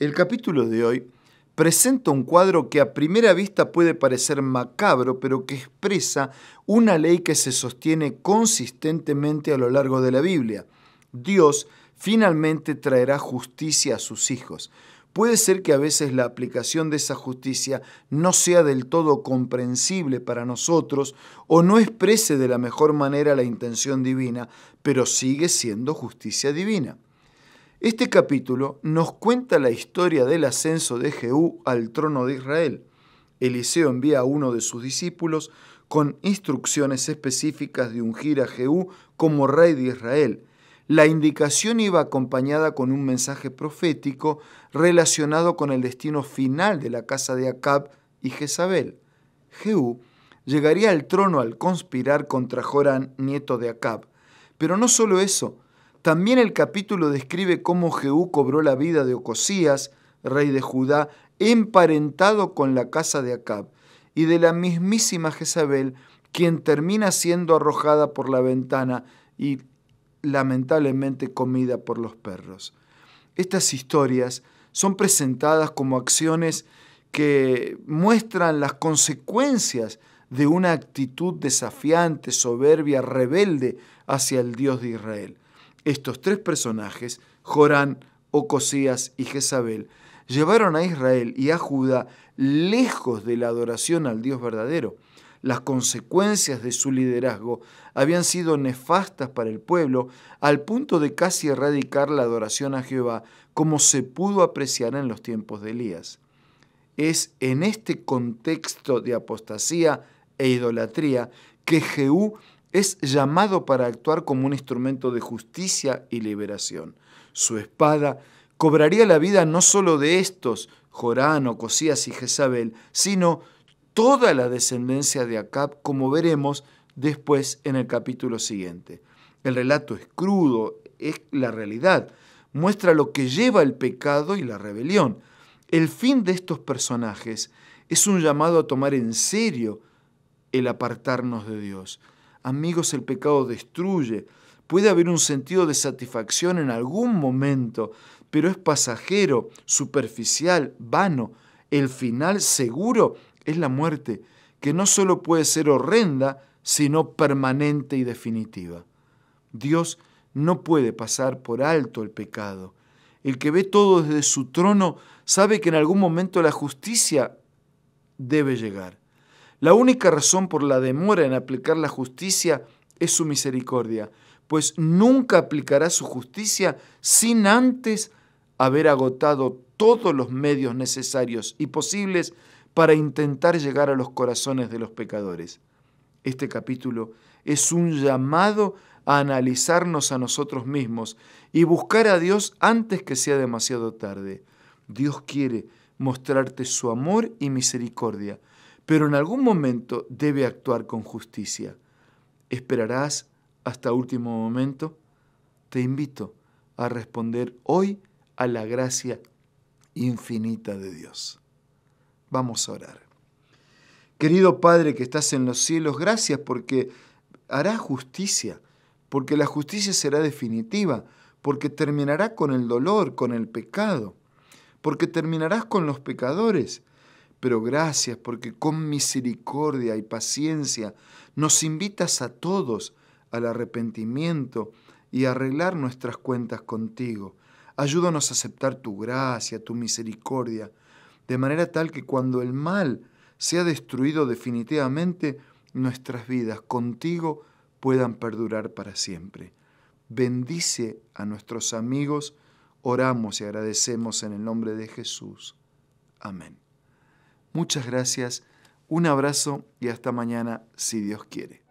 El capítulo de hoy presenta un cuadro que a primera vista puede parecer macabro, pero que expresa una ley que se sostiene consistentemente a lo largo de la Biblia. Dios finalmente traerá justicia a sus hijos. Puede ser que a veces la aplicación de esa justicia no sea del todo comprensible para nosotros o no exprese de la mejor manera la intención divina, pero sigue siendo justicia divina. Este capítulo nos cuenta la historia del ascenso de Jehú al trono de Israel. Eliseo envía a uno de sus discípulos con instrucciones específicas de ungir a Jehú como rey de Israel. La indicación iba acompañada con un mensaje profético relacionado con el destino final de la casa de Acab y Jezabel. Jehú llegaría al trono al conspirar contra Jorán, nieto de Acab. Pero no solo eso, también el capítulo describe cómo Jehú cobró la vida de Ocosías, rey de Judá, emparentado con la casa de Acab, y de la mismísima Jezabel, quien termina siendo arrojada por la ventana y lamentablemente comida por los perros. Estas historias son presentadas como acciones que muestran las consecuencias de una actitud desafiante, soberbia, rebelde hacia el Dios de Israel. Estos tres personajes, Jorán, Ocosías y Jezabel, llevaron a Israel y a Judá lejos de la adoración al Dios verdadero. Las consecuencias de su liderazgo habían sido nefastas para el pueblo al punto de casi erradicar la adoración a Jehová como se pudo apreciar en los tiempos de Elías. Es en este contexto de apostasía e idolatría que Jehú es llamado para actuar como un instrumento de justicia y liberación. Su espada cobraría la vida no solo de estos, Jorán, Ocosías y Jezabel, sino toda la descendencia de Acab, como veremos después en el capítulo siguiente. El relato es crudo, es la realidad, muestra lo que lleva el pecado y la rebelión. El fin de estos personajes es un llamado a tomar en serio el apartarnos de Dios. Amigos, el pecado destruye. Puede haber un sentido de satisfacción en algún momento, pero es pasajero, superficial, vano. El final seguro es la muerte, que no solo puede ser horrenda, sino permanente y definitiva. Dios no puede pasar por alto el pecado. El que ve todo desde su trono sabe que en algún momento la justicia debe llegar. La única razón por la demora en aplicar la justicia es su misericordia, pues nunca aplicará su justicia sin antes haber agotado todos los medios necesarios y posibles para intentar llegar a los corazones de los pecadores. Este capítulo es un llamado a analizarnos a nosotros mismos y buscar a Dios antes que sea demasiado tarde. Dios quiere mostrarte su amor y misericordia pero en algún momento debe actuar con justicia. ¿Esperarás hasta último momento? Te invito a responder hoy a la gracia infinita de Dios. Vamos a orar. Querido Padre que estás en los cielos, gracias porque harás justicia, porque la justicia será definitiva, porque terminará con el dolor, con el pecado, porque terminarás con los pecadores, pero gracias porque con misericordia y paciencia nos invitas a todos al arrepentimiento y a arreglar nuestras cuentas contigo. Ayúdanos a aceptar tu gracia, tu misericordia, de manera tal que cuando el mal sea destruido definitivamente, nuestras vidas contigo puedan perdurar para siempre. Bendice a nuestros amigos, oramos y agradecemos en el nombre de Jesús. Amén. Muchas gracias, un abrazo y hasta mañana si Dios quiere.